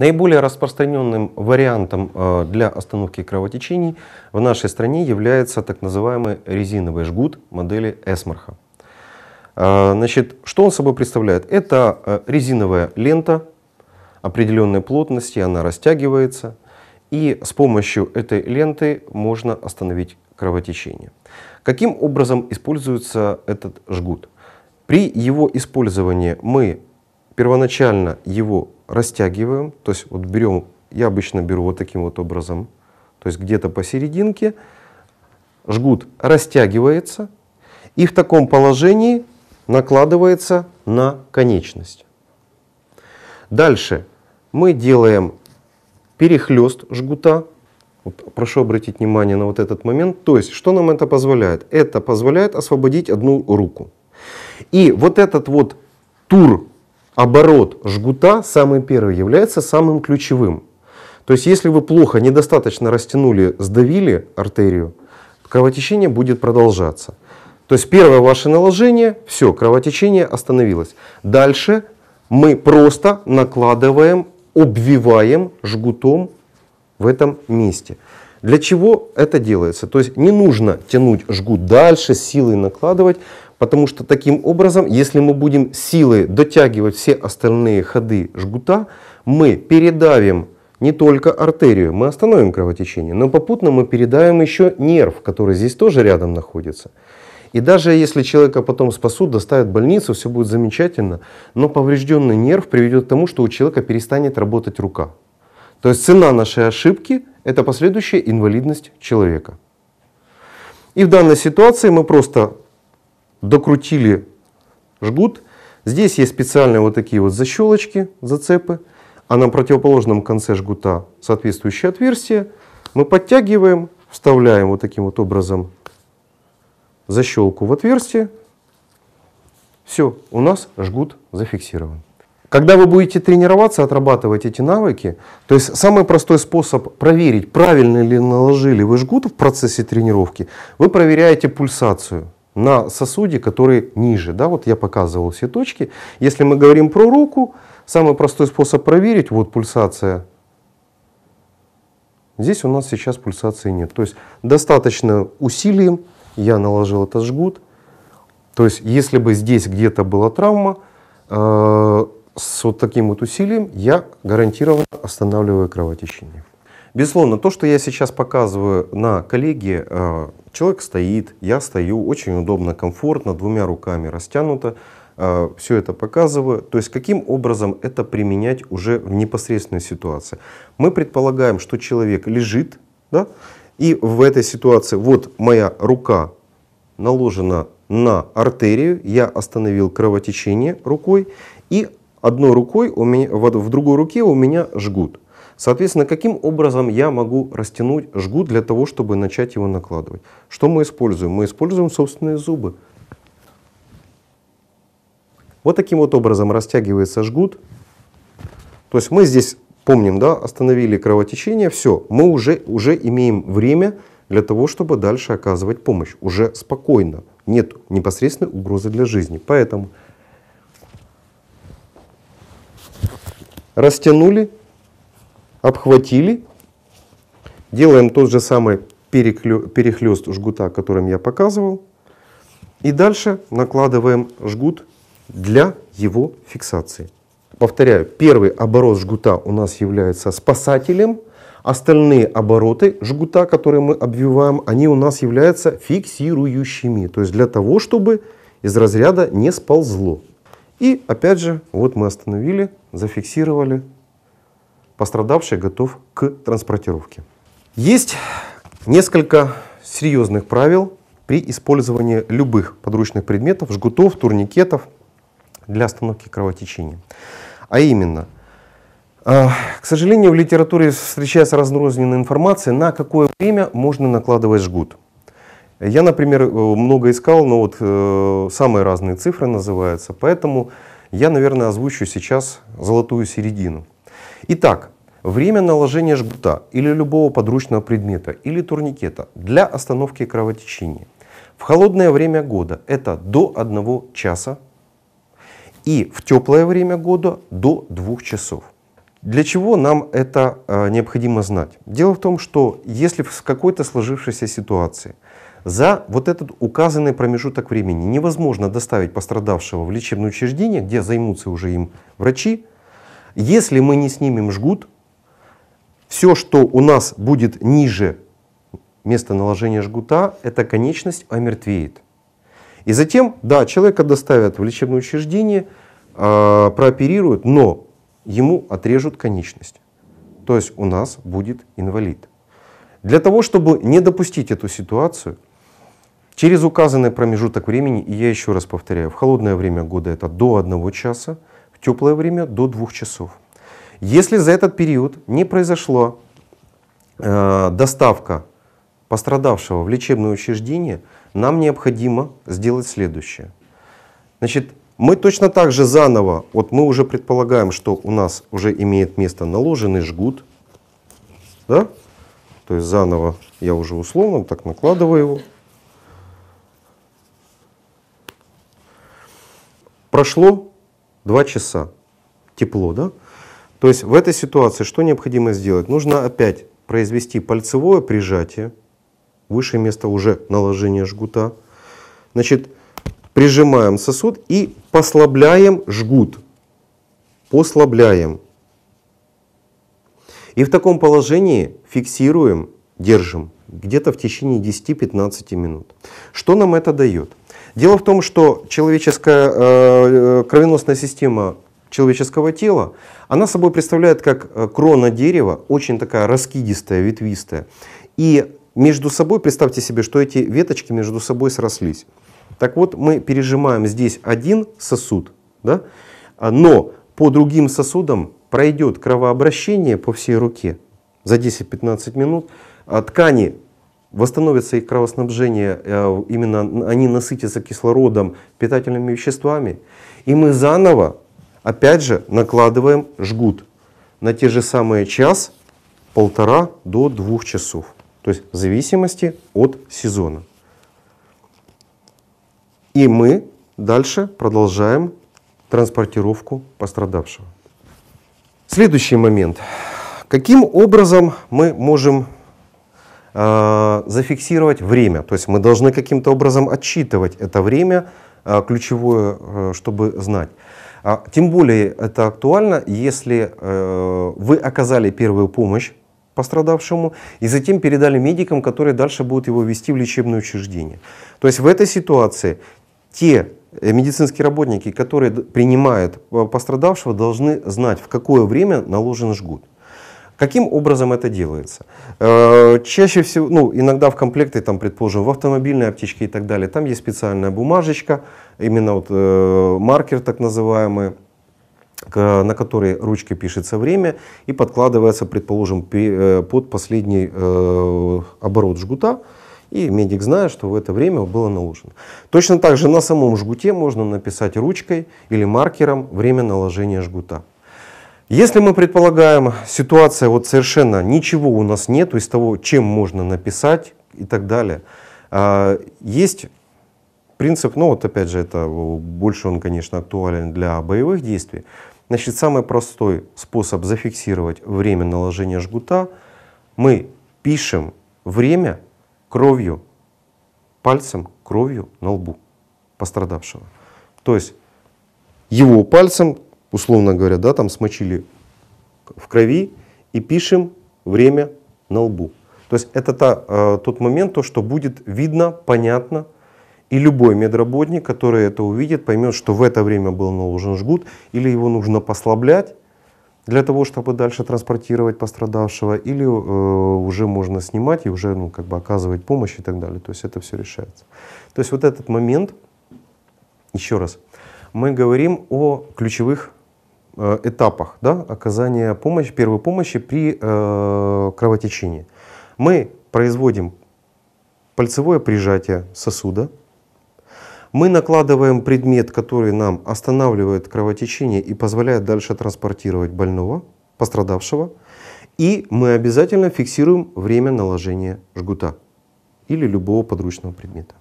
Наиболее распространенным вариантом э, для остановки кровотечений в нашей стране является так называемый резиновый жгут модели Эсмарха. Э, значит, что он собой представляет? Это э, резиновая лента определенной плотности, она растягивается, и с помощью этой ленты можно остановить кровотечение. Каким образом используется этот жгут? При его использовании мы первоначально его растягиваем, то есть вот берем, я обычно беру вот таким вот образом, то есть где-то посерединке, жгут растягивается и в таком положении накладывается на конечность. Дальше мы делаем перехлест жгута. Вот, прошу обратить внимание на вот этот момент. То есть, что нам это позволяет? Это позволяет освободить одну руку. И вот этот вот тур оборот жгута самый первый является самым ключевым. То есть если вы плохо, недостаточно растянули, сдавили артерию, кровотечение будет продолжаться. То есть первое ваше наложение, все, кровотечение остановилось. Дальше мы просто накладываем, обвиваем жгутом в этом месте. Для чего это делается? То есть не нужно тянуть жгут дальше, силой накладывать. Потому что таким образом, если мы будем силой дотягивать все остальные ходы жгута, мы передавим не только артерию, мы остановим кровотечение, но попутно мы передаем еще нерв, который здесь тоже рядом находится. И даже если человека потом спасут, доставят в больницу, все будет замечательно, но поврежденный нерв приведет к тому, что у человека перестанет работать рука. То есть цена нашей ошибки – это последующая инвалидность человека. И в данной ситуации мы просто докрутили жгут. Здесь есть специальные вот такие вот защелочки, зацепы, а на противоположном конце жгута соответствующее отверстие. Мы подтягиваем, вставляем вот таким вот образом защелку в отверстие. Все, у нас жгут зафиксирован. Когда вы будете тренироваться, отрабатывать эти навыки, то есть самый простой способ проверить, правильно ли наложили вы жгут в процессе тренировки, вы проверяете пульсацию на сосуде, который ниже. Да, вот я показывал все точки. Если мы говорим про руку, самый простой способ проверить, вот пульсация. Здесь у нас сейчас пульсации нет. То есть достаточно усилием я наложил этот жгут. То есть если бы здесь где-то была травма, э с вот таким вот усилием я гарантированно останавливаю кровотечение. Безусловно, то, что я сейчас показываю на коллеге, э, человек стоит, я стою, очень удобно, комфортно, двумя руками растянуто, э, все это показываю. То есть каким образом это применять уже в непосредственной ситуации. Мы предполагаем, что человек лежит, да, и в этой ситуации вот моя рука наложена на артерию, я остановил кровотечение рукой, и одной рукой у меня, в другой руке у меня жгут. Соответственно, каким образом я могу растянуть жгут для того, чтобы начать его накладывать? Что мы используем? Мы используем собственные зубы. Вот таким вот образом растягивается жгут. То есть мы здесь, помним, да, остановили кровотечение, все, мы уже, уже имеем время для того, чтобы дальше оказывать помощь. Уже спокойно, нет непосредственной угрозы для жизни. Поэтому растянули, обхватили, делаем тот же самый перехлест жгута, которым я показывал, и дальше накладываем жгут для его фиксации. Повторяю, первый оборот жгута у нас является спасателем, остальные обороты жгута, которые мы обвиваем, они у нас являются фиксирующими, то есть для того, чтобы из разряда не сползло. И опять же, вот мы остановили, зафиксировали, пострадавший готов к транспортировке. Есть несколько серьезных правил при использовании любых подручных предметов, жгутов, турникетов для остановки кровотечения. А именно, э, к сожалению, в литературе встречается разрозненная информация, на какое время можно накладывать жгут. Я, например, э, много искал, но вот э, самые разные цифры называются, поэтому я, наверное, озвучу сейчас золотую середину. Итак, время наложения жгута или любого подручного предмета или турникета для остановки кровотечения в холодное время года это до 1 часа и в теплое время года до 2 часов. Для чего нам это э, необходимо знать? Дело в том, что если в какой-то сложившейся ситуации за вот этот указанный промежуток времени невозможно доставить пострадавшего в лечебное учреждение, где займутся уже им врачи, если мы не снимем жгут, все, что у нас будет ниже места наложения жгута, эта конечность омертвеет. И затем, да, человека доставят в лечебное учреждение, э, прооперируют, но ему отрежут конечность. То есть у нас будет инвалид. Для того, чтобы не допустить эту ситуацию, через указанный промежуток времени, и я еще раз повторяю, в холодное время года это до одного часа, теплое время до 2 часов. Если за этот период не произошла э, доставка пострадавшего в лечебное учреждение, нам необходимо сделать следующее. Значит, мы точно так же заново, вот мы уже предполагаем, что у нас уже имеет место наложенный жгут, да? То есть заново я уже условно так накладываю его. Прошло 2 часа. Тепло, да? То есть в этой ситуации что необходимо сделать? Нужно опять произвести пальцевое прижатие, выше место уже наложения жгута. Значит, прижимаем сосуд и послабляем жгут. Послабляем. И в таком положении фиксируем, держим где-то в течение 10-15 минут. Что нам это дает? Дело в том, что человеческая э, э, кровеносная система человеческого тела, она собой представляет как э, крона дерева, очень такая раскидистая, ветвистая. И между собой, представьте себе, что эти веточки между собой срослись. Так вот, мы пережимаем здесь один сосуд, да? А, но по другим сосудам пройдет кровообращение по всей руке за 10-15 минут. А ткани восстановится их кровоснабжение, э, именно они насытятся кислородом, питательными веществами, и мы заново, опять же, накладываем жгут на те же самые час, полтора до двух часов. То есть в зависимости от сезона. И мы дальше продолжаем транспортировку пострадавшего. Следующий момент. Каким образом мы можем Э, зафиксировать время. То есть мы должны каким-то образом отчитывать это время, э, ключевое, э, чтобы знать. А, тем более это актуально, если вы оказали первую помощь пострадавшему и затем передали медикам, которые дальше будут его вести в лечебное учреждение. То есть в этой ситуации те медицинские работники, которые принимают пострадавшего, должны знать, в какое время наложен жгут. Каким образом это делается? Э, чаще всего, ну, иногда в комплекте, там, предположим, в автомобильной аптечке и так далее, там есть специальная бумажечка, именно вот э, маркер так называемый, на которой ручкой пишется время и подкладывается, предположим, э, под последний оборот жгута, и медик знает, что в это время было наложено. Точно так же на самом жгуте можно написать ручкой или маркером время наложения жгута. Если мы предполагаем, ситуация вот совершенно ничего у нас нет, из того, чем можно написать и так далее, а, есть принцип, ну вот опять же, это больше он, конечно, актуален для боевых действий. Значит, самый простой способ зафиксировать время наложения жгута, мы пишем время кровью, пальцем кровью на лбу пострадавшего. То есть его пальцем условно говоря, да, там смочили в крови и пишем время на лбу. То есть это та, э, тот момент, то, что будет видно, понятно, и любой медработник, который это увидит, поймет, что в это время был наложен жгут, или его нужно послаблять для того, чтобы дальше транспортировать пострадавшего, или э, уже можно снимать и уже ну, как бы оказывать помощь и так далее. То есть это все решается. То есть вот этот момент, еще раз, мы говорим о ключевых Э, этапах да, оказания помощи, первой помощи при э, кровотечении. Мы производим пальцевое прижатие сосуда, мы накладываем предмет, который нам останавливает кровотечение и позволяет дальше транспортировать больного, пострадавшего, и мы обязательно фиксируем время наложения жгута или любого подручного предмета.